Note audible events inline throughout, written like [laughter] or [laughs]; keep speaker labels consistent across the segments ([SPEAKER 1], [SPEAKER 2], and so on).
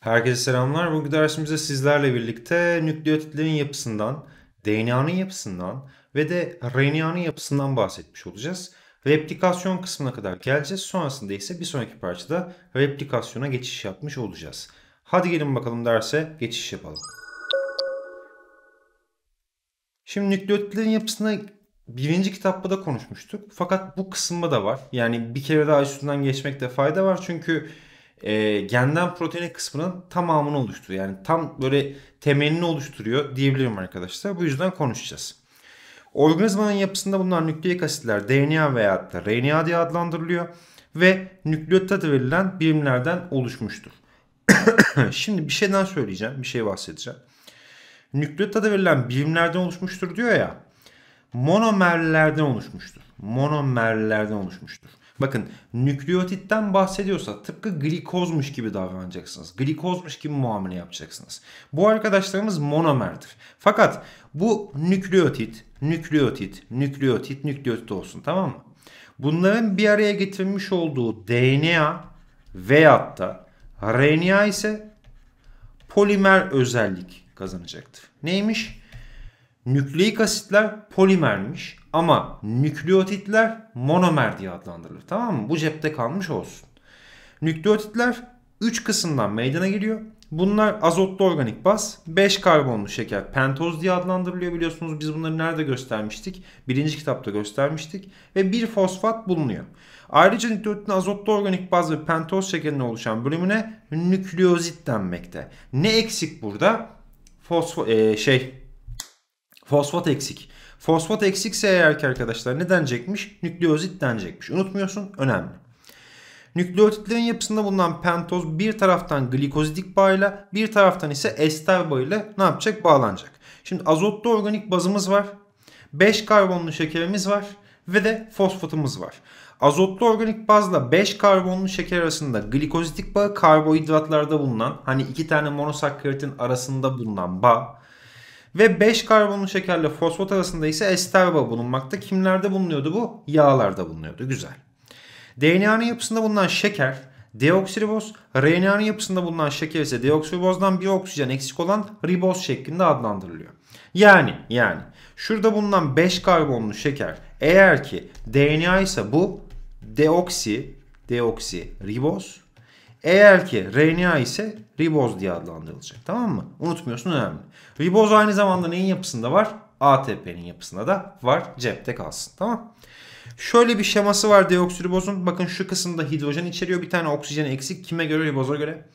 [SPEAKER 1] Herkese selamlar. Bugün dersimizde sizlerle birlikte nükleotitlerin yapısından, DNA'nın yapısından ve de RNA'nın yapısından bahsetmiş olacağız. Replikasyon kısmına kadar geleceğiz. Sonrasında ise bir sonraki parçada replikasyona geçiş yapmış olacağız. Hadi gelin bakalım derse geçiş yapalım. Şimdi nükleotitlerin yapısına birinci kitapta da konuşmuştuk. Fakat bu kısımda da var. Yani bir kere daha üstünden geçmekte fayda var. Çünkü e, genden proteine kısmının tamamını oluşturuyor. Yani tam böyle temelini oluşturuyor diyebilirim arkadaşlar. Bu yüzden konuşacağız. Organizmanın yapısında bunlar nükleik asitler DNA veya da RNA diye adlandırılıyor ve nükleot verilen birimlerden oluşmuştur. [coughs] Şimdi bir şeyden söyleyeceğim, bir şey bahsedeceğim. Nükleot verilen birimlerden oluşmuştur diyor ya. Monomerlerden oluşmuştur. Monomerlerden oluşmuştur. Bakın nükleotitten bahsediyorsa tıpkı glikozmuş gibi davranacaksınız. Glikozmuş gibi muamele yapacaksınız. Bu arkadaşlarımız monomerdir. Fakat bu nükleotit, nükleotit, nükleotit, nükleotit olsun tamam mı? Bunların bir araya getirilmiş olduğu DNA veyahut da RNA ise polimer özellik kazanacaktır. Neymiş? Nükleik asitler polimermiş. Ama nükleotitler monomer diye adlandırılır. Tamam mı? Bu cepte kalmış olsun. Nükleotitler 3 kısımdan meydana geliyor. Bunlar azotlu organik baz, 5 karbonlu şeker pentoz diye adlandırılıyor biliyorsunuz. Biz bunları nerede göstermiştik? Birinci kitapta göstermiştik. Ve bir fosfat bulunuyor. Ayrıca nükleotitin azotlu organik baz ve pentoz şekerinin oluşan bölümüne nükleozit denmekte. Ne eksik burada? Fosfo e, şey fosfat eksik. Fosfat eksikse eğer ki arkadaşlar ne denecekmiş? Nükleozit denecekmiş. Unutmuyorsun önemli. Nükleotitlerin yapısında bulunan pentoz bir taraftan glikozidik bağıyla bir taraftan ise ester bağıyla ne yapacak? Bağlanacak. Şimdi azotlu organik bazımız var. 5 karbonlu şekerimiz var ve de fosfatımız var. Azotlu organik bazla 5 karbonlu şeker arasında glikozidik bağ karbohidratlarda bulunan hani iki tane monosakkaritin arasında bulunan bağ ve 5 karbonlu şekerle fosfat arasında ise ester bağı bulunmakta. Kimlerde bulunuyordu bu? Yağlarda bulunuyordu. Güzel. DNA'nın yapısında bulunan şeker deoksiriboz, RNA'nın yapısında bulunan şeker ise deoksiribozdan bir oksijen eksik olan riboz şeklinde adlandırılıyor. Yani yani şurada bulunan 5 karbonlu şeker eğer ki DNA ise bu deoksi deoksi riboz eğer ki RNA ise riboz diye adlandırılacak. Tamam mı? Unutmuyorsun önemli. Riboz aynı zamanda neyin yapısında var? ATP'nin yapısında da var. Cepte kalsın. Tamam Şöyle bir şeması var deoksiribozun. Bakın şu kısımda hidrojen içeriyor. Bir tane oksijen eksik. Kime göre? Riboza göre.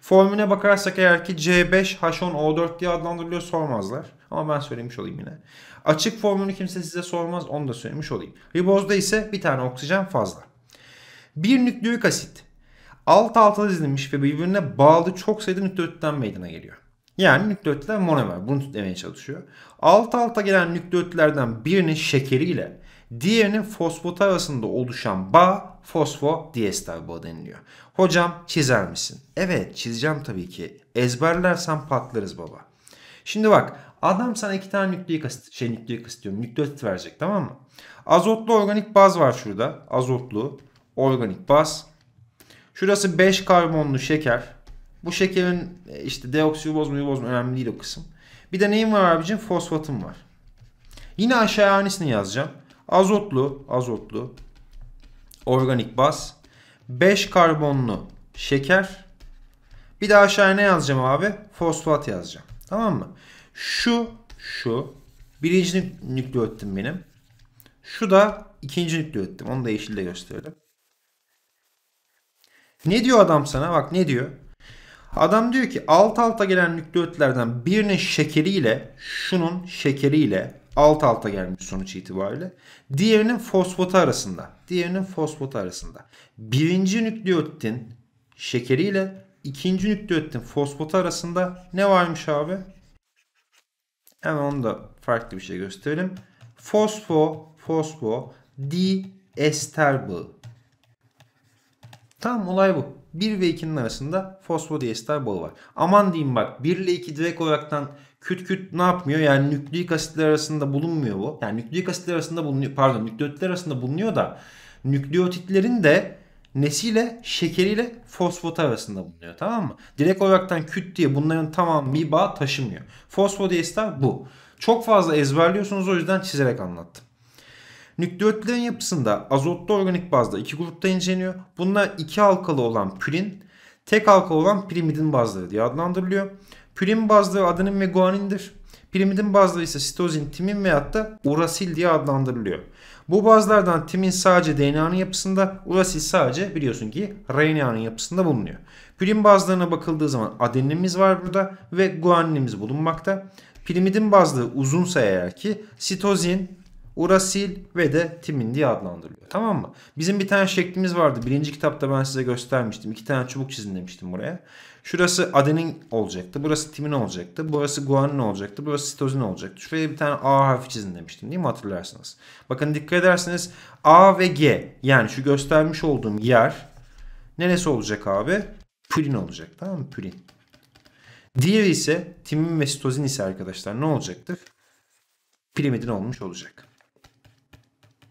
[SPEAKER 1] Formüne bakarsak eğer ki C5H10O4 diye adlandırılıyor sormazlar. Ama ben söylemiş olayım yine. Açık formülü kimse size sormaz onu da söylemiş olayım. Ribozda ise bir tane oksijen fazla. Bir nükleik asit alt alta dizilmiş ve birbirine bağlı çok sayıda nükleotitten meydana geliyor. Yani nükleotitler monomer. Bunu demeye çalışıyor. Alt alta gelen nükleotitlerden birinin şekeriyle diğerinin fosfot arasında oluşan bağ fosfodiester bağı deniliyor. Hocam çizer misin? Evet çizeceğim tabii ki. Ezberlersen patlarız baba. Şimdi bak adam sana iki tane nükleik asit, şey nükleik asit diyorum, nükleotit verecek tamam mı? Azotlu organik baz var şurada. Azotlu organik baz. Şurası 5 karbonlu şeker. Bu şekerin e, işte deoksiriboz mu riboz mu önemli değil o kısım. Bir de neyim var abicim? Fosfatım var. Yine aşağıya aynısını yazacağım. Azotlu, azotlu, organik baz, 5 karbonlu şeker. Bir de aşağıya ne yazacağım abi? Fosfat yazacağım. Tamam mı? Şu, şu. Birinci nükleottim benim. Şu da ikinci nükleotidim. Onu da yeşille gösterelim. Ne diyor adam sana? Bak ne diyor? Adam diyor ki alt alta gelen nükleotitlerden birinin şekeriyle şunun şekeriyle alt alta gelmiş sonuç itibariyle. Diğerinin fosfatı arasında. Diğerinin fosfatı arasında. Birinci nükleotitin şekeriyle ikinci nükleotitin fosfatı arasında ne varmış abi? Hemen onu da farklı bir şey gösterelim. Fosfo, fosfo, di ester bağı. Tamam olay bu. 1 ve 2'nin arasında fosfodiester bağı var. Aman diyeyim bak 1 ile 2 direkt olaraktan küt küt ne yapmıyor? Yani nükleik asitler arasında bulunmuyor bu. Yani nükleik asitler arasında bulunuyor. Pardon nükleotitler arasında bulunuyor da nükleotitlerin de nesiyle şekeriyle fosfot arasında bulunuyor tamam mı? Direkt olaraktan küt diye bunların tamam bir bağ taşımıyor. Fosfodiester bu. Çok fazla ezberliyorsunuz o yüzden çizerek anlattım. Nükleotitlerin yapısında azotlu organik bazda iki grupta inceleniyor. Bunlar iki halkalı olan pürin, tek halkalı olan pirimidin bazları diye adlandırılıyor. Pürin bazları adenin ve guanindir. Pirimidin bazları ise sitozin, timin veyahut da urasil diye adlandırılıyor. Bu bazlardan timin sadece DNA'nın yapısında, urasil sadece biliyorsun ki RNA'nın yapısında bulunuyor. Pirim bazlarına bakıldığı zaman adenimiz var burada ve guaninimiz bulunmakta. Pirimidin bazları uzunsa eğer ki sitozin, Urasil ve de timin diye adlandırılıyor. Tamam mı? Bizim bir tane şeklimiz vardı. Birinci kitapta ben size göstermiştim. İki tane çubuk çizin demiştim buraya. Şurası adenin olacaktı. Burası timin olacaktı. Burası guanin olacaktı. Burası sitozin olacaktı. Şuraya bir tane A harfi çizin demiştim değil mi hatırlarsınız? Bakın dikkat ederseniz A ve G yani şu göstermiş olduğum yer neresi olacak abi? Pürin olacak tamam mı? Pürin. Diğeri ise timin ve sitozin ise arkadaşlar ne olacaktır? Pirimidin olmuş olacak.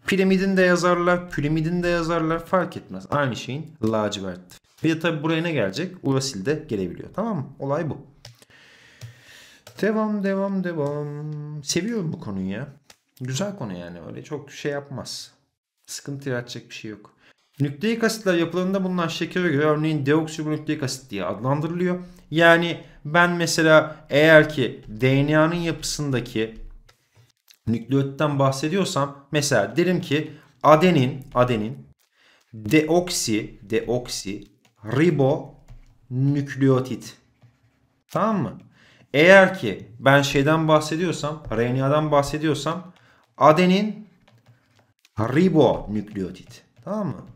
[SPEAKER 1] Piramidin de yazarlar, piramidin de yazarlar fark etmez. Aynı şeyin lacivertti. Bir de tabi buraya ne gelecek? Urasil de gelebiliyor. Tamam mı? Olay bu. Devam devam devam. Seviyorum bu konuyu ya. Güzel konu yani öyle çok şey yapmaz. Sıkıntı yaratacak bir şey yok. Nükleik asitler yapılarında bulunan şekere göre örneğin deoksiribonükleik asit diye adlandırılıyor. Yani ben mesela eğer ki DNA'nın yapısındaki nükleotitten bahsediyorsam mesela derim ki adenin adenin deoksi deoksi ribo nükleotit. Tamam mı? Eğer ki ben şeyden bahsediyorsam, RNA'dan bahsediyorsam adenin ribonükleotit. Tamam mı?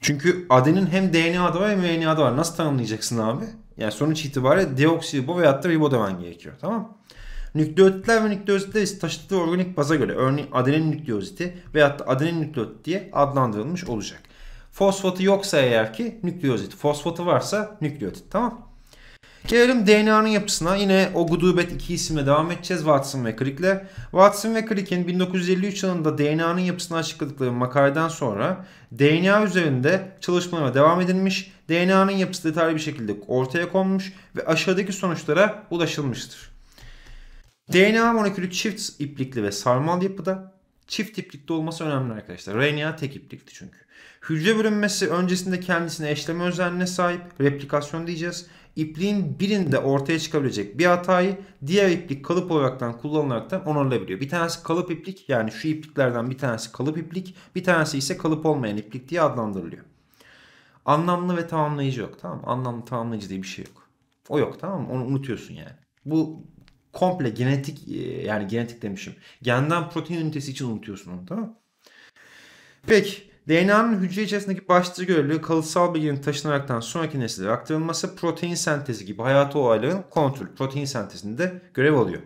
[SPEAKER 1] Çünkü adenin hem DNA'da var hem RNA'da var. Nasıl tanımlayacaksın abi? Yani sonuç itibariyle deoksiribo veyahut da ribo demen gerekiyor. Tamam mı? Nükleotitler ve nükleozitler ise taşıdığı organik baza göre örneğin adenin nükleoziti veyahut da adenin nükleotit diye adlandırılmış olacak. Fosfatı yoksa eğer ki nükleozit, fosfatı varsa nükleotit tamam Gelelim DNA'nın yapısına. Yine o gudubet iki isimle devam edeceğiz Watson ve Crick'le. Watson ve Crick'in 1953 yılında DNA'nın yapısını açıkladıkları makaleden sonra DNA üzerinde çalışmalara devam edilmiş, DNA'nın yapısı detaylı bir şekilde ortaya konmuş ve aşağıdaki sonuçlara ulaşılmıştır. DNA molekülü çift iplikli ve sarmal yapıda çift iplikli olması önemli arkadaşlar. RNA tek iplikli çünkü. Hücre bölünmesi öncesinde kendisine eşleme özelliğine sahip replikasyon diyeceğiz. İpliğin birinde ortaya çıkabilecek bir hatayı diğer iplik kalıp olaraktan kullanılaraktan onarılabiliyor. Bir tanesi kalıp iplik yani şu ipliklerden bir tanesi kalıp iplik bir tanesi ise kalıp olmayan iplik diye adlandırılıyor. Anlamlı ve tamamlayıcı yok tamam mı? Anlamlı tamamlayıcı diye bir şey yok. O yok tamam mı? Onu unutuyorsun yani. Bu komple genetik e, yani genetik demişim. Genden protein ünitesi için unutuyorsun onu tamam mı? Peki DNA'nın hücre içerisindeki başlıca görevli kalıtsal bilginin taşınaraktan sonraki nesillere aktarılması protein sentezi gibi hayatı olayların kontrol protein sentezinde görev alıyor.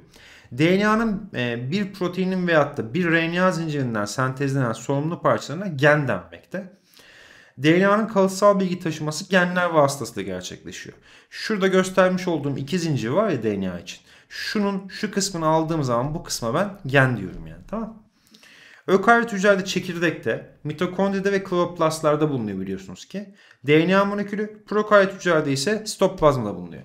[SPEAKER 1] DNA'nın e, bir proteinin veyahut da bir RNA zincirinden sentezlenen sorumlu parçalarına gen denmekte. DNA'nın kalıtsal bilgi taşıması genler vasıtasıyla gerçekleşiyor. Şurada göstermiş olduğum iki zincir var ya DNA için. Şunun şu kısmını aldığım zaman bu kısma ben gen diyorum yani tamam Ökaryot hücrede çekirdekte, mitokondride ve kloroplastlarda bulunuyor biliyorsunuz ki. DNA molekülü prokaryot hücrede ise stoplazmada bulunuyor.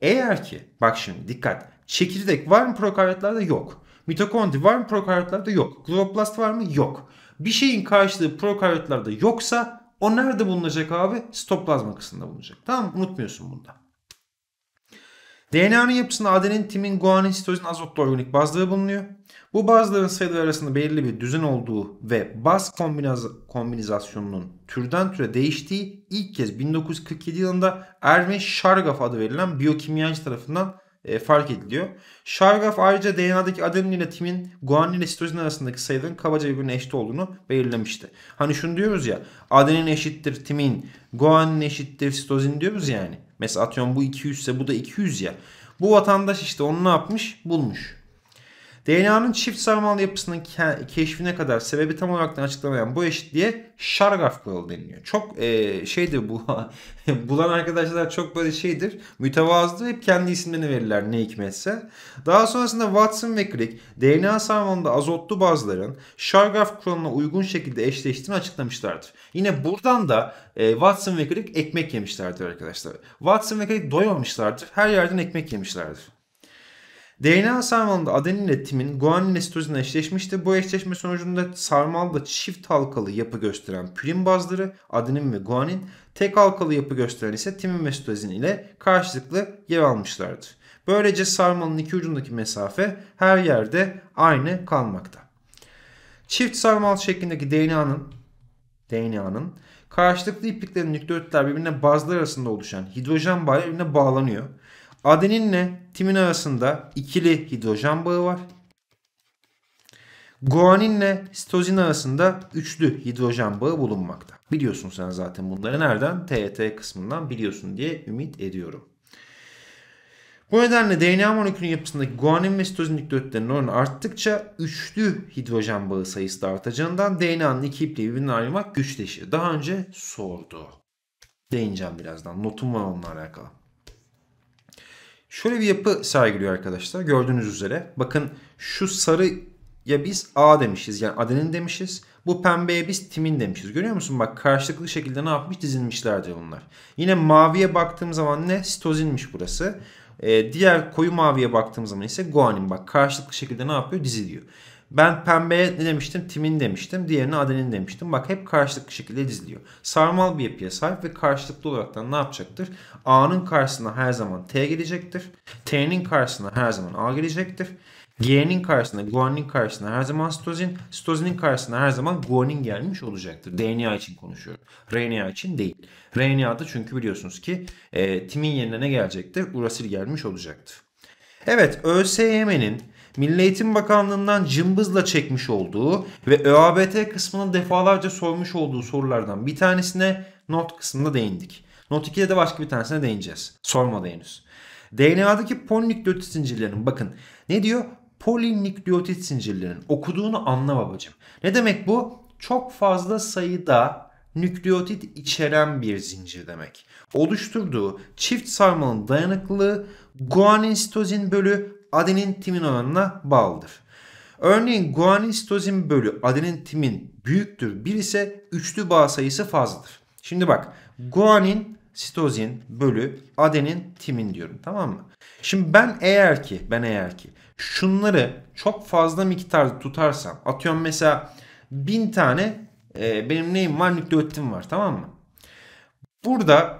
[SPEAKER 1] Eğer ki bak şimdi dikkat çekirdek var mı prokaryotlarda yok. Mitokondri var mı prokaryotlarda yok. Kloroplast var mı yok. Bir şeyin karşılığı prokaryotlarda yoksa o nerede bulunacak abi? Stoplazma kısmında bulunacak. Tamam mı? Unutmuyorsun bunda. DNA'nın yapısında adenin, timin, guanin, sitozin, azotlu organik bazları bulunuyor. Bu bazların sayıları arasında belirli bir düzen olduğu ve baz kombinaz- kombinizasyonunun türden türe değiştiği ilk kez 1947 yılında Erwin Chargaff adı verilen biyokimyacı tarafından e, fark ediliyor. Chargaff ayrıca DNA'daki adenin ile timin guanin ile sitozin arasındaki sayıların kabaca birbirine eşit olduğunu belirlemişti. Hani şunu diyoruz ya adenin eşittir timin, guanin eşittir sitozin diyoruz yani. Mesela atıyorum bu 200 ise bu da 200 ya. Bu vatandaş işte onu ne yapmış? Bulmuş. DNA'nın çift sarmal yapısının keşfine kadar sebebi tam olarak da açıklamayan bu eşitliğe Shargaff kuralı deniliyor. Çok e, şeydir bu. [laughs] bulan arkadaşlar çok böyle şeydir. Mütevazıdır. Hep kendi isimlerini verirler ne hikmetse. Daha sonrasında Watson ve Crick DNA sarmalında azotlu bazların Shargaff kuralına uygun şekilde eşleştiğini açıklamışlardır. Yine buradan da e, Watson ve Crick ekmek yemişlerdir arkadaşlar. Watson ve Crick doyamamışlardır, Her yerden ekmek yemişlerdir. DNA sarmalında adeninle timin guaninle sitozinle eşleşmişti. Bu eşleşme sonucunda sarmalda çift halkalı yapı gösteren pürin bazları adenin ve guanin, tek halkalı yapı gösteren ise timin ve sitozin ile karşılıklı yer almışlardı. Böylece sarmalın iki ucundaki mesafe her yerde aynı kalmakta. Çift sarmal şeklindeki DNA'nın DNA'nın karşılıklı ipliklerin nükleotitler birbirine bazlar arasında oluşan hidrojen bağı birbirine bağlanıyor. Adeninle timin arasında ikili hidrojen bağı var. Guaninle sitozin arasında üçlü hidrojen bağı bulunmakta. Biliyorsun sen zaten bunları nereden? TET kısmından biliyorsun diye ümit ediyorum. Bu nedenle DNA molekülünün yapısındaki guanin ve sitozin nükleotitlerinin oranı arttıkça üçlü hidrojen bağı sayısı da artacağından DNA'nın iki ipliği birbirinden ayırmak güçleşir. Daha önce sordu. Değineceğim birazdan. Notum var onunla alakalı. Şöyle bir yapı sergiliyor arkadaşlar. Gördüğünüz üzere. Bakın şu sarı ya biz A demişiz yani adenin demişiz. Bu pembeye biz timin demişiz. Görüyor musun? Bak karşılıklı şekilde ne yapmış? Dizilmişlerdir bunlar. Yine maviye baktığım zaman ne? Sitozinmiş burası. Ee, diğer koyu maviye baktığım zaman ise guanin. Bak karşılıklı şekilde ne yapıyor? Diziliyor. Ben pembeye ne demiştim? Timin demiştim. Diğerine adenin demiştim. Bak hep karşılıklı şekilde diziliyor. Sarmal bir yapıya sahip ve karşılıklı olaraktan ne yapacaktır? A'nın karşısına her zaman T gelecektir. T'nin karşısına her zaman A gelecektir. G'nin karşısına, guanin karşısına her zaman stozin, stozin'in karşısına her zaman guanin gelmiş olacaktır. DNA için konuşuyorum. RNA için değil. RNA'da çünkü biliyorsunuz ki e, timin yerine ne gelecektir? Urasil gelmiş olacaktır. Evet, ÖSYM'nin Milli Eğitim Bakanlığı'ndan cımbızla çekmiş olduğu ve ÖABT kısmının defalarca sormuş olduğu sorulardan bir tanesine not kısmında değindik. Not 2'de de başka bir tanesine değineceğiz. Sormadı henüz. DNA'daki polinükleotit zincirlerinin bakın ne diyor? Polinükleotit zincirlerinin okuduğunu anla babacım. Ne demek bu? Çok fazla sayıda nükleotit içeren bir zincir demek. Oluşturduğu çift sarmalın dayanıklılığı guanin sitozin bölü adenin timin oranına bağlıdır. Örneğin guanin sitozin bölü adenin timin büyüktür Bir ise üçlü bağ sayısı fazladır. Şimdi bak guanin sitozin bölü adenin timin diyorum tamam mı? Şimdi ben eğer ki ben eğer ki şunları çok fazla miktarda tutarsam atıyorum mesela bin tane e, benim neyim var nükleotim var tamam mı? Burada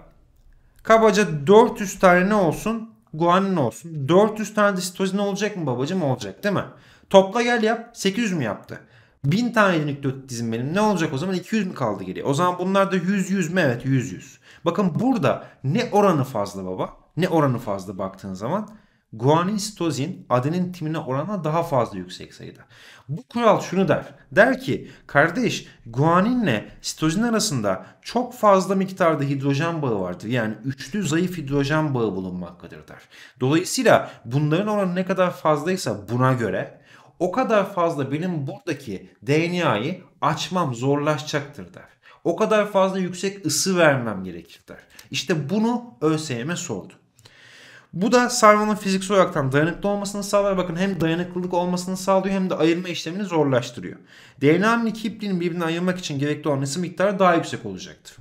[SPEAKER 1] kabaca 400 tane ne olsun guanin olsun. 400 tane de sitozin olacak mı babacım? Olacak değil mi? Topla gel yap. 800 mü yaptı? 1000 tane nükleotit dizim benim. Ne olacak o zaman? 200 mi kaldı geriye? O zaman bunlar da 100-100 mü? Evet 100-100. Bakın burada ne oranı fazla baba ne oranı fazla baktığın zaman guanin sitozin adenin timine oranla daha fazla yüksek sayıda. Bu kural şunu der. Der ki kardeş guaninle sitozin arasında çok fazla miktarda hidrojen bağı vardır. Yani üçlü zayıf hidrojen bağı bulunmaktadır der. Dolayısıyla bunların oranı ne kadar fazlaysa buna göre o kadar fazla benim buradaki DNA'yı açmam zorlaşacaktır der. O kadar fazla yüksek ısı vermem gerekir der. İşte bunu ÖSYM'e sordu. Bu da sarmanın fiziksel olaraktan dayanıklı olmasını sağlar. Bakın hem dayanıklılık olmasını sağlıyor hem de ayırma işlemini zorlaştırıyor. DNA'nın iki ipliğini birbirine ayırmak için gerekli olan ısı miktarı daha yüksek olacaktır.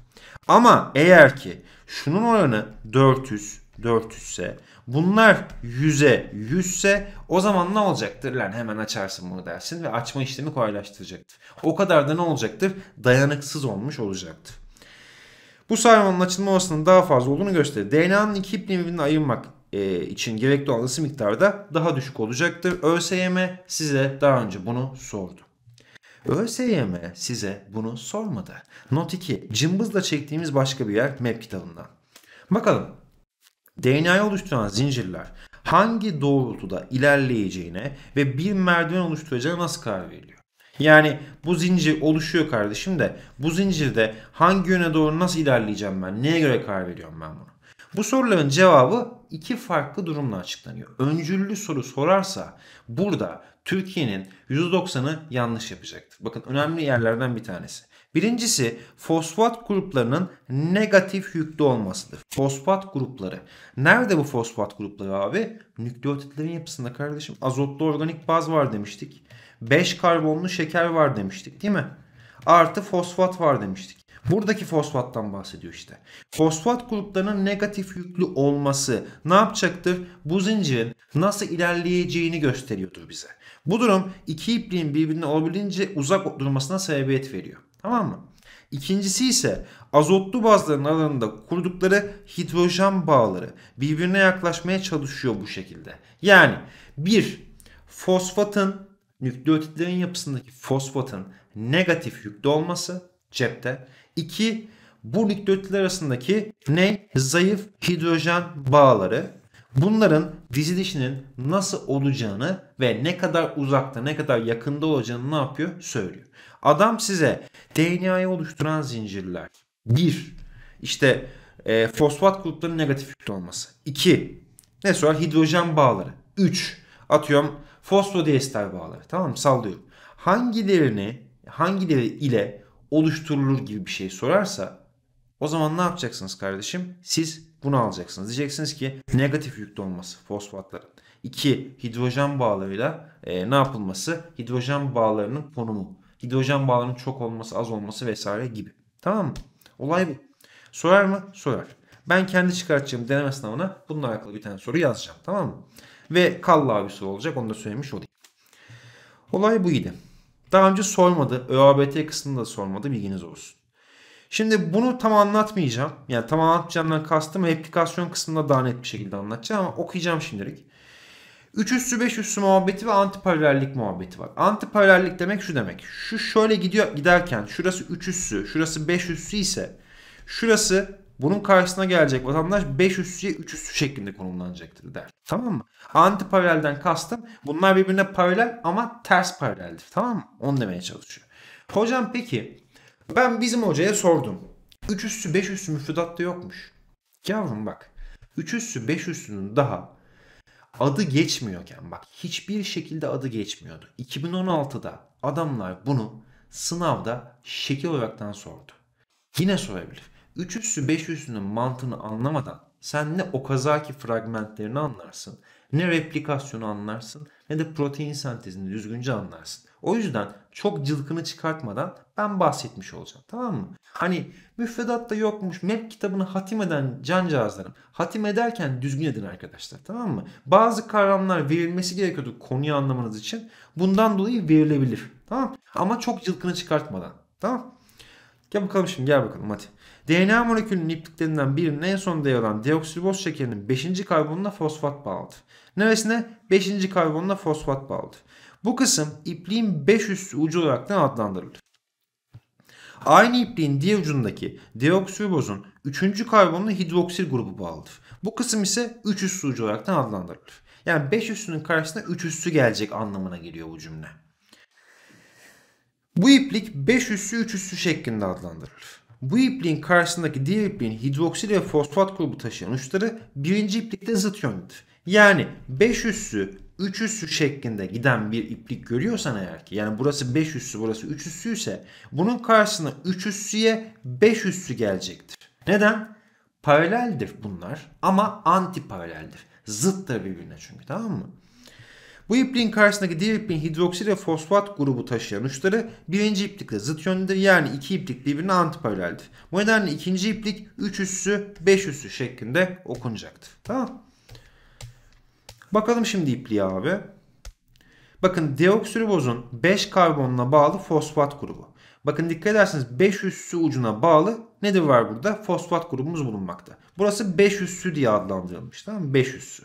[SPEAKER 1] Ama eğer ki şunun oranı 400, 400 ise bunlar 100'e 100 ise o zaman ne olacaktır? Lan hemen açarsın bunu dersin ve açma işlemi kolaylaştıracaktır. O kadar da ne olacaktır? Dayanıksız olmuş olacaktır. Bu sarmanın açılma olasılığının daha fazla olduğunu gösterir. DNA'nın iki ipliğini ayırmak e, için gerekli olan ısı miktarı da daha düşük olacaktır. ÖSYM size daha önce bunu sordu. ÖSYM size bunu sormadı. Not 2. Cımbızla çektiğimiz başka bir yer map kitabından. Bakalım DNA'yı oluşturan zincirler hangi doğrultuda ilerleyeceğine ve bir merdiven oluşturacağına nasıl karar veriliyor? Yani bu zincir oluşuyor kardeşim de bu zincirde hangi yöne doğru nasıl ilerleyeceğim ben? Neye göre karar veriyorum ben bunu? Bu soruların cevabı iki farklı durumla açıklanıyor. Öncüllü soru sorarsa burada Türkiye'nin %90'ı yanlış yapacaktır. Bakın önemli yerlerden bir tanesi. Birincisi fosfat gruplarının negatif yüklü olmasıdır. Fosfat grupları. Nerede bu fosfat grupları abi? Nükleotitlerin yapısında kardeşim. Azotlu organik baz var demiştik. 5 karbonlu şeker var demiştik değil mi? Artı fosfat var demiştik. Buradaki fosfattan bahsediyor işte. Fosfat gruplarının negatif yüklü olması ne yapacaktır? Bu zincirin nasıl ilerleyeceğini gösteriyordur bize. Bu durum iki ipliğin birbirine olabildiğince uzak durmasına sebebiyet veriyor. Tamam mı? İkincisi ise azotlu bazların aralarında kurdukları hidrojen bağları birbirine yaklaşmaya çalışıyor bu şekilde. Yani bir fosfatın nükleotitlerin yapısındaki fosfatın negatif yüklü olması cepte. 2. Bu nükleotitler arasındaki ne? Zayıf hidrojen bağları. Bunların dizilişinin nasıl olacağını ve ne kadar uzakta ne kadar yakında olacağını ne yapıyor? Söylüyor. Adam size DNA'yı oluşturan zincirler. 1. İşte e, fosfat gruplarının negatif yüklü olması. 2. Ne sorar? Hidrojen bağları. 3. Atıyorum fosfodiester bağları. Tamam mı? Sallıyorum. Hangilerini hangileri ile oluşturulur gibi bir şey sorarsa o zaman ne yapacaksınız kardeşim? Siz bunu alacaksınız. Diyeceksiniz ki negatif yüklü olması fosfatların. 2. Hidrojen bağlarıyla e, ne yapılması? Hidrojen bağlarının konumu. Hidrojen bağlarının çok olması, az olması vesaire gibi. Tamam mı? Olay bu. Sorar mı? Sorar. Ben kendi çıkartacağım deneme sınavına bununla alakalı bir tane soru yazacağım. Tamam mı? Ve kalla bir soru olacak. Onu da söylemiş olayım. Olay buydu. Daha önce sormadı. ÖABT kısmında da sormadı bilginiz olsun. Şimdi bunu tam anlatmayacağım. Yani tam anlatacağımdan kastım replikasyon kısmında daha net bir şekilde anlatacağım ama okuyacağım şimdilik. 3 üstü, 5 üstü muhabbeti ve antiparalellik muhabbeti var. Antiparalellik demek şu demek. Şu şöyle gidiyor giderken şurası 3 üssü, şurası 5 üssü ise şurası bunun karşısına gelecek vatandaş 5 üssüye 3 üssü şeklinde konumlanacaktır der. Tamam mı? Anti paralelden kastım bunlar birbirine paralel ama ters paraleldir. Tamam mı? Onu demeye çalışıyor. Hocam peki ben bizim hocaya sordum. 3 üssü 5 üssü müfredatta yokmuş. Yavrum bak 3 üssü 5 üssünün daha adı geçmiyorken bak hiçbir şekilde adı geçmiyordu. 2016'da adamlar bunu sınavda şekil olaraktan sordu. Yine sorabilir. 3 üssü 5 üssünün mantığını anlamadan sen ne Okazaki fragmentlerini anlarsın, ne replikasyonu anlarsın ne de protein sentezini düzgünce anlarsın. O yüzden çok cılkını çıkartmadan ben bahsetmiş olacağım tamam mı? Hani müfredatta yokmuş map kitabını hatim eden cancağızlarım. Hatim ederken düzgün edin arkadaşlar tamam mı? Bazı kavramlar verilmesi gerekiyordu konuyu anlamanız için. Bundan dolayı verilebilir tamam Ama çok cılkını çıkartmadan tamam Gel bakalım şimdi gel bakalım hadi. DNA molekülünün ipliklerinden birinin en sonunda yer alan deoksiriboz şekerinin 5. karbonuna fosfat bağladı. Neresine? 5. karbonuna fosfat bağladı. Bu kısım ipliğin 5 üstü ucu olarak da adlandırılır. Aynı ipliğin diğer ucundaki deoksiribozun 3. karbonuna hidroksil grubu bağlıdır. Bu kısım ise 3 üstü ucu olarak da adlandırılır. Yani 5 üstünün karşısına 3 üstü gelecek anlamına geliyor bu cümle. Bu iplik 5 üssü 3 üssü şeklinde adlandırılır. Bu ipliğin karşısındaki diğer ipliğin hidroksil ve fosfat grubu taşıyan uçları birinci iplikte zıt yönlüdür. Yani 5 üssü 3 üssü şeklinde giden bir iplik görüyorsan eğer ki yani burası 5 üssü burası 3 üssü ise bunun karşısına 3 üssüye 5 üssü gelecektir. Neden? Paraleldir bunlar ama anti paraleldir. Zıttır birbirine çünkü tamam mı? Bu ipliğin karşısındaki diğer ipliğin hidroksil ve fosfat grubu taşıyan uçları birinci iplikle zıt yöndedir. Yani iki iplik birbirine antiparaleldir. Bu nedenle ikinci iplik 3 üssü 5 üssü şeklinde okunacaktır. Tamam Bakalım şimdi ipliğe abi. Bakın deoksiribozun 5 karbonuna bağlı fosfat grubu. Bakın dikkat ederseniz 5 üssü ucuna bağlı nedir var burada? Fosfat grubumuz bulunmakta. Burası 5 üssü diye adlandırılmış. Tamam mı? üssü.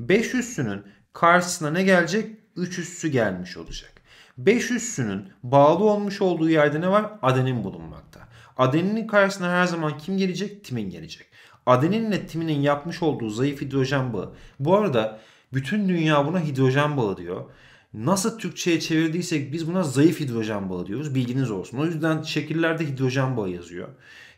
[SPEAKER 1] 5 üssünün karşısına ne gelecek? 3 üssü gelmiş olacak. 5 üssünün bağlı olmuş olduğu yerde ne var? Adenin bulunmakta. Adeninin karşısına her zaman kim gelecek? Timin gelecek. Adeninle timinin yapmış olduğu zayıf hidrojen bağı. Bu arada bütün dünya buna hidrojen bağı diyor. Nasıl Türkçe'ye çevirdiysek biz buna zayıf hidrojen bağı diyoruz. Bilginiz olsun. O yüzden şekillerde hidrojen bağı yazıyor.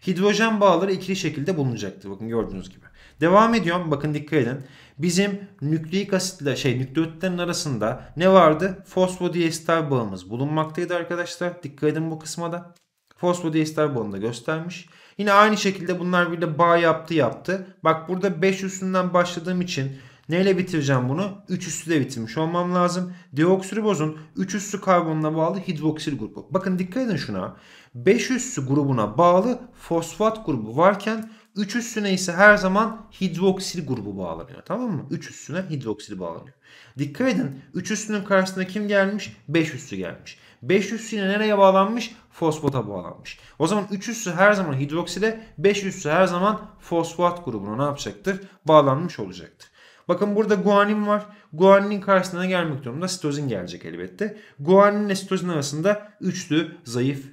[SPEAKER 1] Hidrojen bağları ikili şekilde bulunacaktır. Bakın gördüğünüz gibi. Devam ediyorum. Bakın dikkat edin. Bizim nükleik asitle şey nükleotitlerin arasında ne vardı? Fosfodiester bağımız bulunmaktaydı arkadaşlar. Dikkat edin bu kısmada. Fosfodiester bağını da göstermiş. Yine aynı şekilde bunlar bir de bağ yaptı yaptı. Bak burada 5 üstünden başladığım için Neyle bitireceğim bunu? 3 üssü de bitirmiş olmam lazım. Deoksiribozun 3 üstü karbonla bağlı hidroksil grubu. Bakın dikkat edin şuna. 5 üstü grubuna bağlı fosfat grubu varken 3 üstüne ise her zaman hidroksil grubu bağlanıyor. Tamam mı? 3 üstüne hidroksil bağlanıyor. Dikkat edin 3 üstünün karşısında kim gelmiş? 5 üstü gelmiş. 5 üssü nereye bağlanmış? Fosfata bağlanmış. O zaman 3 üssü her zaman hidroksile, 5 üssü her zaman fosfat grubuna ne yapacaktır? Bağlanmış olacaktır. Bakın burada guanin var. Guaninin karşısına gelmek durumunda sitozin gelecek elbette. Guanin ile sitozin arasında üçlü zayıf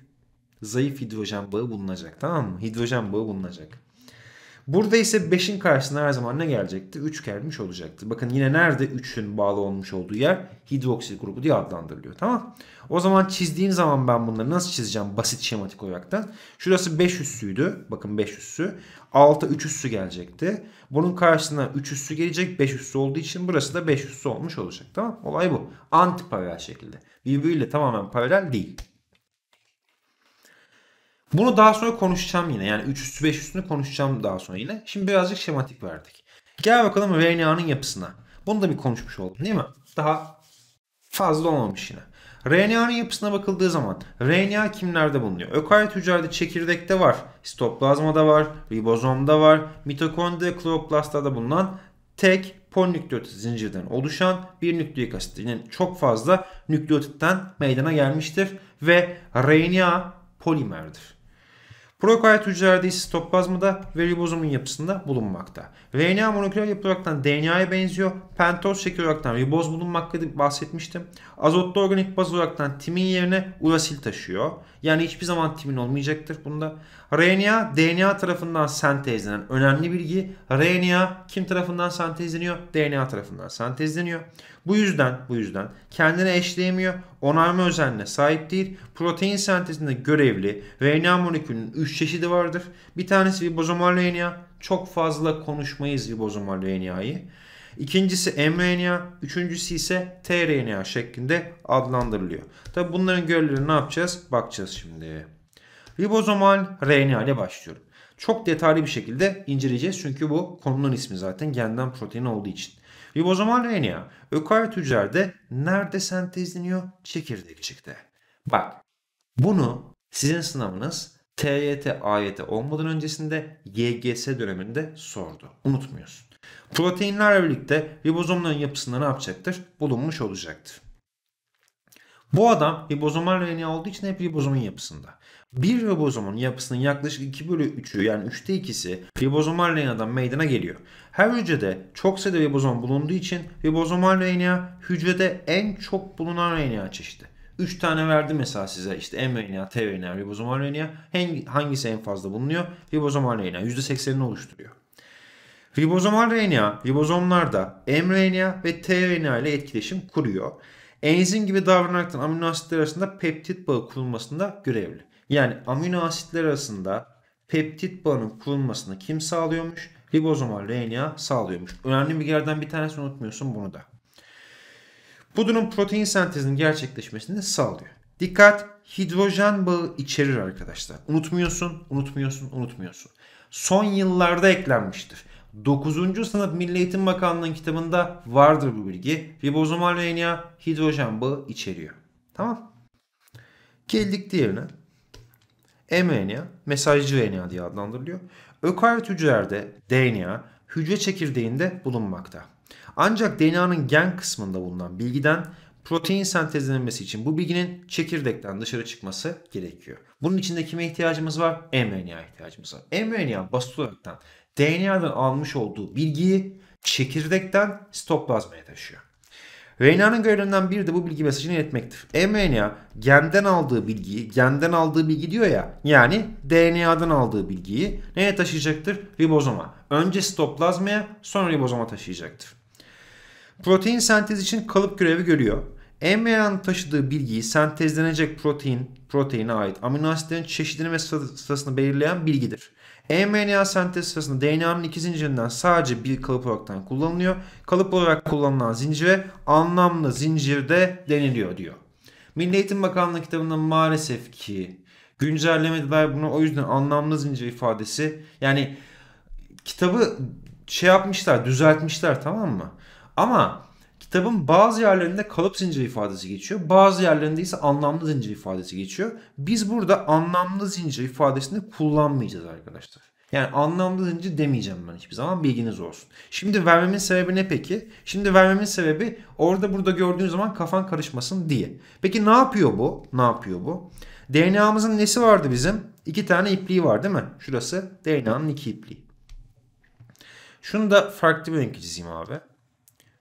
[SPEAKER 1] zayıf hidrojen bağı bulunacak. Tamam mı? Hidrojen bağı bulunacak. Burada ise 5'in karşısına her zaman ne gelecekti? 3 gelmiş olacaktı. Bakın yine nerede 3'ün bağlı olmuş olduğu yer hidroksil grubu diye adlandırılıyor. Tamam. O zaman çizdiğim zaman ben bunları nasıl çizeceğim basit şematik da. Şurası 5 üssüydü. Bakın 5 üssü. Alta 3 üssü gelecekti. Bunun karşısına 3 üssü gelecek. 5 üssü olduğu için burası da 5 üssü olmuş olacak. Tamam. Olay bu. Antiparalel şekilde. Birbiriyle tamamen paralel değil. Bunu daha sonra konuşacağım yine. Yani 3 üstü 5 üstünü konuşacağım daha sonra yine. Şimdi birazcık şematik verdik. Gel bakalım RNA'nın yapısına. Bunu da bir konuşmuş oldum değil mi? Daha fazla olmamış yine. RNA'nın yapısına bakıldığı zaman RNA kimlerde bulunuyor? Ökaryot hücrede çekirdekte var, sitoplazmada var, ribozomda var, mitokondri, kloroplastlarda bulunan tek polinükleotit zincirden oluşan bir nükleik asit. Yani çok fazla nükleotitten meydana gelmiştir ve RNA polimerdir. Prokaryot hücrelerde ise toplazmada ve ribozomun yapısında bulunmakta. RNA moleküler yapı olaraktan DNA'ya benziyor. Pentoz şekil olaraktan riboz bulunmakta bahsetmiştim. Azotlu organik baz olaraktan timin yerine urasil taşıyor. Yani hiçbir zaman timin olmayacaktır bunda. RNA DNA tarafından sentezlenen önemli bilgi. RNA kim tarafından sentezleniyor? DNA tarafından sentezleniyor. Bu yüzden bu yüzden kendine eşleyemiyor. Onarma özenine sahip değil. Protein sentezinde görevli RNA molekülünün 3 çeşidi vardır. Bir tanesi ribozomal RNA. Çok fazla konuşmayız ribozomal RNA'yı. İkincisi mRNA, üçüncüsü ise tRNA şeklinde adlandırılıyor. Tabi bunların görevlerini ne yapacağız? Bakacağız şimdi. Ribozomal RNA ile başlıyorum. Çok detaylı bir şekilde inceleyeceğiz çünkü bu konunun ismi zaten genden protein olduğu için. Ribozomal RNA ökaryot hücrelerde nerede sentezleniyor? Çekirdekçikte. Bak bunu sizin sınavınız TYT, AYT olmadan öncesinde YGS döneminde sordu. Unutmuyorsun. Proteinlerle birlikte ribozomların yapısında ne yapacaktır? Bulunmuş olacaktır. Bu adam ribozomal RNA olduğu için hep ribozomun yapısında. Bir ribozomun yapısının yaklaşık 2 bölü 3'ü yani 3'te 2'si ribozomal RNA'dan meydana geliyor. Her hücrede çok sayıda ribozom bulunduğu için ribozomal RNA hücrede en çok bulunan RNA çeşidi. 3 tane verdi mesela size işte mRNA, tRNA, ribozomal RNA hangisi en fazla bulunuyor? Ribozomal RNA %80'ini oluşturuyor. Ribozomal RNA ribozomlarda mRNA ve tRNA ile etkileşim kuruyor. Enzim gibi davranaraktan amino asitler arasında peptit bağı kurulmasında görevli. Yani amino asitler arasında peptit bağının kurulmasını kim sağlıyormuş? Ribozomal RNA sağlıyormuş. Önemli bir yerden bir tanesini unutmuyorsun bunu da. Bu durum protein sentezinin gerçekleşmesini sağlıyor. Dikkat hidrojen bağı içerir arkadaşlar. Unutmuyorsun, unutmuyorsun, unutmuyorsun. Son yıllarda eklenmiştir. 9. sınıf Milli Eğitim Bakanlığı'nın kitabında vardır bu bilgi. Ribozomal RNA hidrojen bağı içeriyor. Tamam. Geldik diğerine. mRNA mesajcı RNA diye adlandırılıyor. Ökaryot hücrelerde DNA hücre çekirdeğinde bulunmakta. Ancak DNA'nın gen kısmında bulunan bilgiden protein sentezlenmesi için bu bilginin çekirdekten dışarı çıkması gerekiyor. Bunun için de kime ihtiyacımız var? mRNA ihtiyacımız var. mRNA basit olaraktan DNA'dan almış olduğu bilgiyi çekirdekten sitoplazmaya taşıyor. RNA'nın görevlerinden biri de bu bilgi mesajını iletmektir. mRNA e, genden aldığı bilgiyi, genden aldığı bilgi diyor ya, yani DNA'dan aldığı bilgiyi neye taşıyacaktır? Ribozoma. Önce stoplazmaya, sonra ribozoma taşıyacaktır. Protein sentez için kalıp görevi görüyor. E mRNA'nın taşıdığı bilgiyi sentezlenecek protein, proteine ait amino asitlerin çeşidini ve sırasını belirleyen bilgidir. E mRNA sentez sırasında DNA'nın iki zincirinden sadece bir kalıp olarak kullanılıyor. Kalıp olarak kullanılan zincire anlamlı zincirde deniliyor diyor. Milli Eğitim Bakanlığı kitabında maalesef ki güncellemediler bunu. O yüzden anlamlı zincir ifadesi yani kitabı şey yapmışlar düzeltmişler tamam mı? Ama Kitabın bazı yerlerinde kalıp zincir ifadesi geçiyor. Bazı yerlerinde ise anlamlı zincir ifadesi geçiyor. Biz burada anlamlı zincir ifadesini kullanmayacağız arkadaşlar. Yani anlamlı zincir demeyeceğim ben hiçbir zaman bilginiz olsun. Şimdi vermemin sebebi ne peki? Şimdi vermemin sebebi orada burada gördüğün zaman kafan karışmasın diye. Peki ne yapıyor bu? Ne yapıyor bu? DNA'mızın nesi vardı bizim? İki tane ipliği var değil mi? Şurası DNA'nın iki ipliği. Şunu da farklı bir renkli çizeyim abi.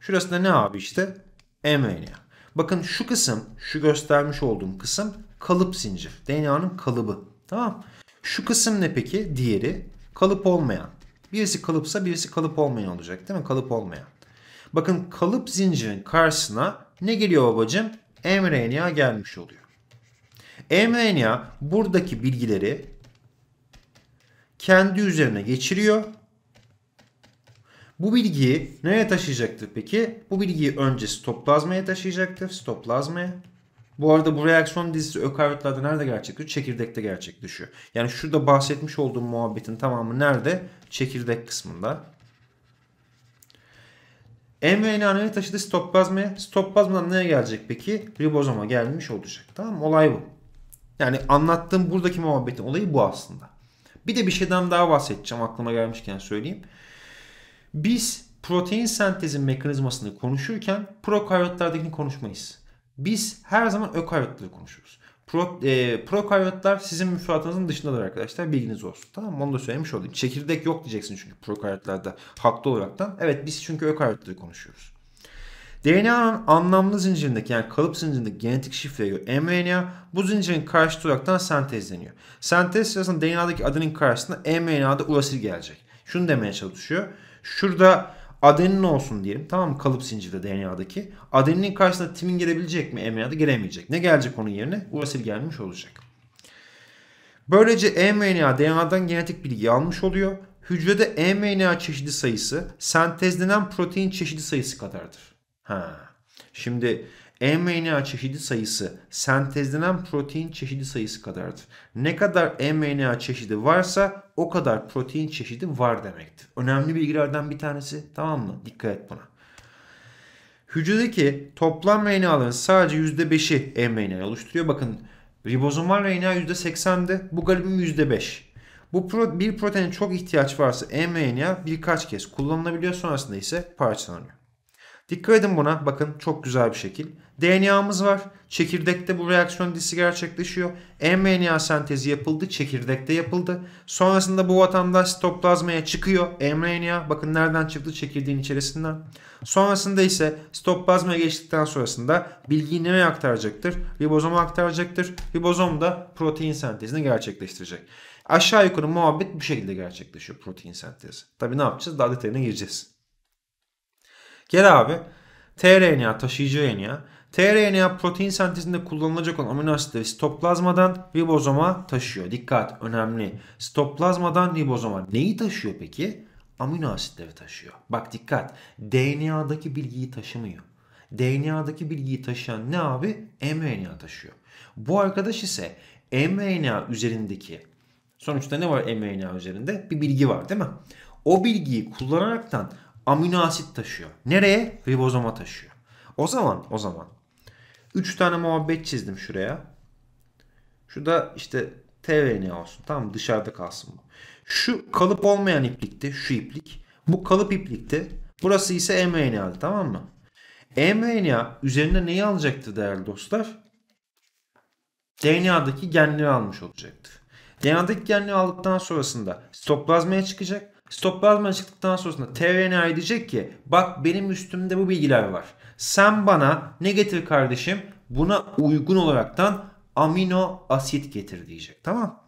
[SPEAKER 1] Şurası da ne abi işte? mRNA. Bakın şu kısım, şu göstermiş olduğum kısım kalıp zincir. DNA'nın kalıbı. Tamam. Şu kısım ne peki? Diğeri kalıp olmayan. Birisi kalıpsa birisi kalıp olmayan olacak değil mi? Kalıp olmayan. Bakın kalıp zincirin karşısına ne geliyor babacım? mRNA gelmiş oluyor. mRNA buradaki bilgileri kendi üzerine geçiriyor bu bilgiyi nereye taşıyacaktır peki? Bu bilgiyi önce stoplazmaya taşıyacaktır. Stoplazmaya. Bu arada bu reaksiyon dizisi ökaryotlarda nerede gerçekleşiyor? Çekirdekte gerçekleşiyor. Yani şurada bahsetmiş olduğum muhabbetin tamamı nerede? Çekirdek kısmında. mRNA nereye taşıdı? Stoplazmaya. Stoplazmadan neye gelecek peki? Ribozoma gelmiş olacak. Tamam mı? Olay bu. Yani anlattığım buradaki muhabbetin olayı bu aslında. Bir de bir şeyden daha bahsedeceğim aklıma gelmişken söyleyeyim. Biz protein sentezi mekanizmasını konuşurken prokaryotlardakini konuşmayız. Biz her zaman ökaryotları konuşuruz. Pro, e, prokaryotlar sizin müfredatınızın dışındadır arkadaşlar. Bilginiz olsun. Tamam mı? Onu da söylemiş olayım. Çekirdek yok diyeceksin çünkü prokaryotlarda haklı olarak da. Evet biz çünkü ökaryotları konuşuyoruz. DNA'nın anlamlı zincirindeki yani kalıp zincirindeki genetik şifreye göre mRNA bu zincirin karşıtı olaraktan sentezleniyor. Sentez sırasında DNA'daki adenin karşısında mRNA'da urasil gelecek. Şunu demeye çalışıyor. Şurada adenin olsun diyelim. Tamam mı? Kalıp zincirde DNA'daki. Adeninin karşısında timin gelebilecek mi? E mRNA'da gelemeyecek. Ne gelecek onun yerine? Urasil gelmiş olacak. Böylece e mRNA DNA'dan genetik bilgi almış oluyor. Hücrede e mRNA çeşidi sayısı sentezlenen protein çeşidi sayısı kadardır. Ha. Şimdi mRNA çeşidi sayısı sentezlenen protein çeşidi sayısı kadardır. Ne kadar mRNA çeşidi varsa o kadar protein çeşidi var demektir. Önemli bilgilerden bir tanesi tamam mı? Dikkat et buna. Hücredeki toplam RNA'ların sadece %5'i mRNA oluşturuyor. Bakın ribozomal RNA %80'de bu galibim %5. Bu pro bir proteine çok ihtiyaç varsa mRNA birkaç kez kullanılabiliyor sonrasında ise parçalanıyor. Dikkat edin buna. Bakın çok güzel bir şekil. DNA'mız var. Çekirdekte bu reaksiyon dizisi gerçekleşiyor. mRNA sentezi yapıldı. Çekirdekte yapıldı. Sonrasında bu vatandaş stoplazmaya çıkıyor. mRNA bakın nereden çıktı çekirdeğin içerisinden. Sonrasında ise sitoplazmaya geçtikten sonrasında bilgiyi nereye aktaracaktır? Ribozoma aktaracaktır. Ribozom da protein sentezini gerçekleştirecek. Aşağı yukarı muhabbet bu şekilde gerçekleşiyor protein sentezi. Tabi ne yapacağız? Daha detayına gireceğiz. Gel abi tRNA taşıyıcı RNA tRNA protein sentezinde kullanılacak olan amino asitleri sitoplazmadan ribozoma taşıyor. Dikkat önemli. Sitoplazmadan ribozoma neyi taşıyor peki? Amino asitleri taşıyor. Bak dikkat. DNA'daki bilgiyi taşımıyor. DNA'daki bilgiyi taşıyan ne abi? mRNA taşıyor. Bu arkadaş ise mRNA üzerindeki sonuçta ne var mRNA üzerinde? Bir bilgi var değil mi? O bilgiyi kullanaraktan amino asit taşıyor. Nereye? Ribozoma taşıyor. O zaman o zaman 3 tane muhabbet çizdim şuraya. Şurada işte TVN olsun. Tamam dışarıda kalsın bu. Şu kalıp olmayan iplikte Şu iplik. Bu kalıp iplikte. Burası ise mRNA'dı tamam mı? mRNA üzerinde neyi alacaktı değerli dostlar? DNA'daki genleri almış olacaktı. DNA'daki genleri aldıktan sonrasında sitoplazmaya çıkacak. Stop Balzman çıktıktan sonrasında TVNA diyecek ki bak benim üstümde bu bilgiler var. Sen bana ne getir kardeşim? Buna uygun olaraktan amino asit getir diyecek. Tamam.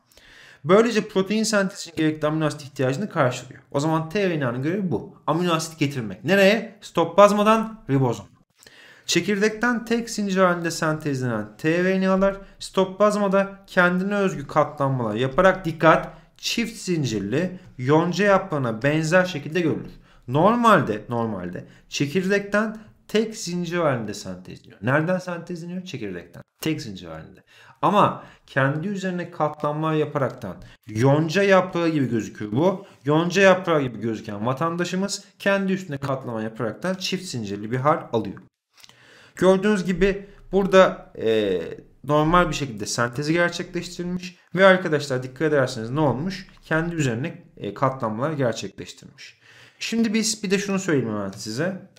[SPEAKER 1] Böylece protein sentezinin gerekli amino asit ihtiyacını karşılıyor. O zaman tRNA'nın görevi bu. Amino asit getirmek. Nereye? Stop bazmadan ribozom. Çekirdekten tek zincir halinde sentezlenen tRNA'lar stop bazmada kendine özgü katlanmalar yaparak dikkat çift zincirli yonca yaprağına benzer şekilde görülür. Normalde normalde çekirdekten tek zincir halinde sentezleniyor. Nereden sentezleniyor? Çekirdekten. Tek zincir halinde. Ama kendi üzerine katlanma yaparaktan yonca yaprağı gibi gözüküyor bu. Yonca yaprağı gibi gözüken vatandaşımız kendi üstüne katlama yaparaktan çift zincirli bir hal alıyor. Gördüğünüz gibi burada e, normal bir şekilde sentezi gerçekleştirmiş ve arkadaşlar dikkat ederseniz ne olmuş? Kendi üzerine e, katlanmalar gerçekleştirmiş. Şimdi biz bir de şunu söyleyeyim hemen size.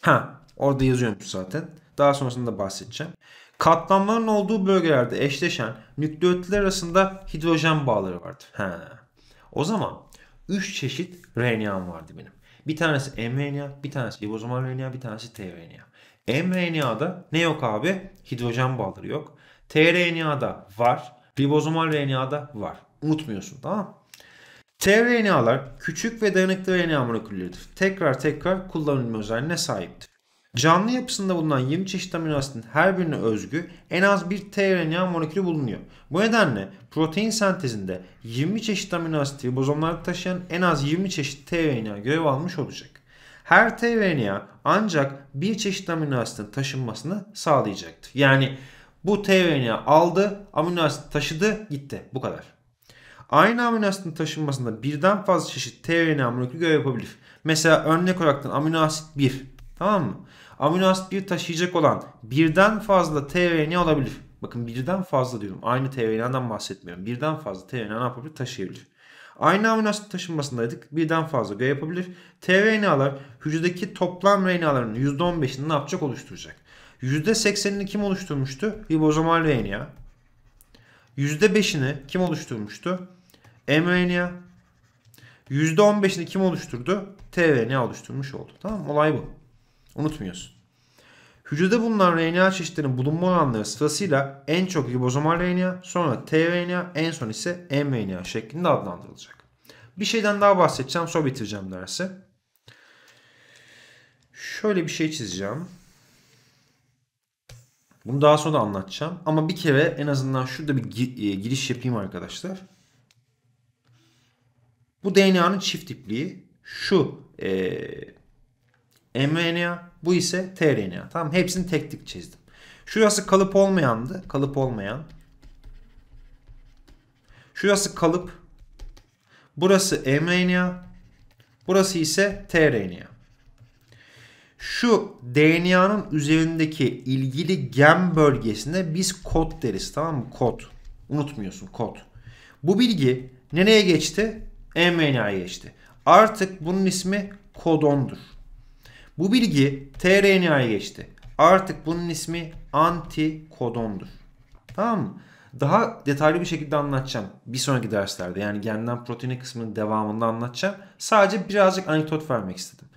[SPEAKER 1] Ha orada yazıyormuş zaten. Daha sonrasında bahsedeceğim. Katlanmaların olduğu bölgelerde eşleşen nükleotitler arasında hidrojen bağları vardı. Ha. O zaman 3 çeşit RNA'm vardı benim. Bir tanesi mRNA, bir tanesi ribozomal RNA, bir tanesi tRNA mRNA'da ne yok abi? Hidrojen bağları yok. tRNA'da var. Ribozomal RNA'da var. Unutmuyorsun tamam mı? tRNA'lar küçük ve dayanıklı RNA molekülleridir. Tekrar tekrar kullanılma özelliğine sahiptir. Canlı yapısında bulunan 20 çeşit amino asitin her birine özgü en az bir tRNA molekülü bulunuyor. Bu nedenle protein sentezinde 20 çeşit amino asiti ribozomlarda taşıyan en az 20 çeşit tRNA görev almış olacak her tRNA ancak bir çeşit amino asitin taşınmasını sağlayacaktır. Yani bu tRNA aldı, amino asit taşıdı, gitti. Bu kadar. Aynı amino asitin taşınmasında birden fazla çeşit tRNA molekülü görev yapabilir. Mesela örnek olarak amino asit 1. Tamam mı? Amino asit 1 taşıyacak olan birden fazla tRNA olabilir. Bakın birden fazla diyorum. Aynı tRNA'dan bahsetmiyorum. Birden fazla tRNA ne yapabilir? Taşıyabilir. Aynı amino asit taşınmasındaydık. Birden fazla görev yapabilir. tRNA'lar hücredeki toplam RNA'ların %15'ini ne yapacak oluşturacak. %80'ini kim oluşturmuştu? Ribozomal RNA. %5'ini kim oluşturmuştu? mRNA. %15'ini kim oluşturdu? tRNA oluşturmuş oldu. Tamam mı? Olay bu. Unutmuyorsun. Hücrede bulunan RNA çeşitlerinin bulunma oranları sırasıyla en çok ribozomal RNA, sonra tRNA, en son ise mRNA şeklinde adlandırılacak. Bir şeyden daha bahsedeceğim sonra bitireceğim dersi. Şöyle bir şey çizeceğim. Bunu daha sonra da anlatacağım. Ama bir kere en azından şurada bir e, giriş yapayım arkadaşlar. Bu DNA'nın çift ipliği. Şu e, mRNA bu ise tRNA. Tamam hepsini tek tek çizdim. Şurası kalıp olmayandı. Kalıp olmayan. Şurası kalıp. Burası mRNA. Burası ise tRNA. Şu DNA'nın üzerindeki ilgili gen bölgesinde biz kod deriz tamam mı? Kod. Unutmuyorsun kod. Bu bilgi nereye geçti? mRNA'ya geçti. Artık bunun ismi kodondur. Bu bilgi tRNA'ya geçti. Artık bunun ismi antikodondur. Tamam mı? Daha detaylı bir şekilde anlatacağım bir sonraki derslerde. Yani genden proteine kısmının devamında anlatacağım. Sadece birazcık anekdot vermek istedim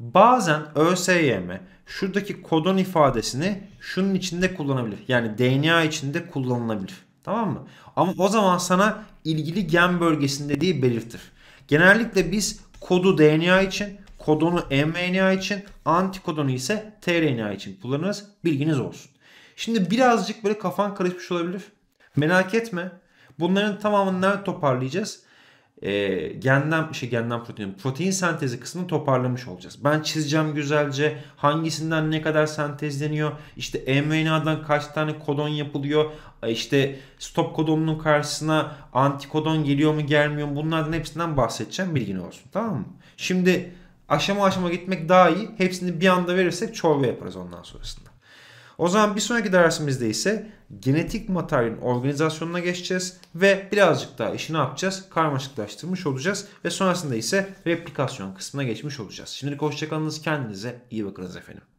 [SPEAKER 1] bazen ÖSYM şuradaki kodon ifadesini şunun içinde kullanabilir. Yani DNA içinde kullanılabilir. Tamam mı? Ama o zaman sana ilgili gen bölgesinde diye belirtir. Genellikle biz kodu DNA için, kodonu mRNA için, antikodonu ise tRNA için kullanırız. Bilginiz olsun. Şimdi birazcık böyle kafan karışmış olabilir. Merak etme. Bunların tamamını nerede toparlayacağız? e, ee, genlem şey genlem protein protein sentezi kısmını toparlamış olacağız. Ben çizeceğim güzelce hangisinden ne kadar sentezleniyor. İşte mRNA'dan kaç tane kodon yapılıyor. Ee, işte stop kodonunun karşısına antikodon geliyor mu gelmiyor mu bunlardan hepsinden bahsedeceğim bilgin olsun tamam mı? Şimdi aşama aşama gitmek daha iyi. Hepsini bir anda verirsek çorba yaparız ondan sonrasında. O zaman bir sonraki dersimizde ise genetik materyalin organizasyonuna geçeceğiz ve birazcık daha işi ne yapacağız? Karmaşıklaştırmış olacağız ve sonrasında ise replikasyon kısmına geçmiş olacağız. Şimdilik hoşçakalınız kendinize iyi bakınız efendim.